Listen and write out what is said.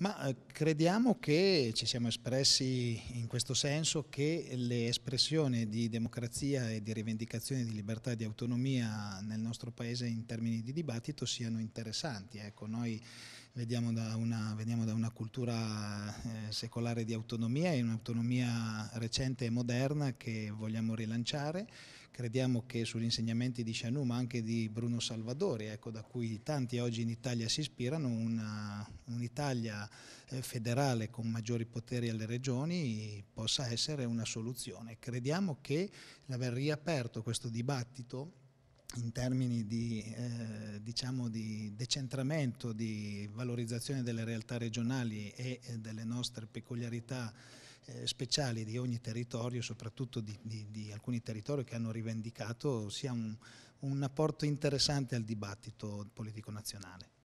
Ma eh, crediamo che ci siamo espressi in questo senso che le espressioni di democrazia e di rivendicazione di libertà e di autonomia nel nostro Paese in termini di dibattito siano interessanti. Ecco, noi veniamo da una, veniamo da una cultura eh, secolare di autonomia e un'autonomia recente e moderna che vogliamo rilanciare. Crediamo che sugli insegnamenti di Chanou, ma anche di Bruno Salvadori, ecco, da cui tanti oggi in Italia si ispirano, un'Italia eh, federale con maggiori poteri alle regioni possa essere una soluzione. Crediamo che l'aver riaperto questo dibattito in termini di, eh, diciamo di, decentramento, di valorizzazione delle realtà regionali e delle nostre peculiarità eh, speciali di ogni territorio, soprattutto di, di, alcuni territori che hanno rivendicato, sia un, un apporto interessante al dibattito politico nazionale.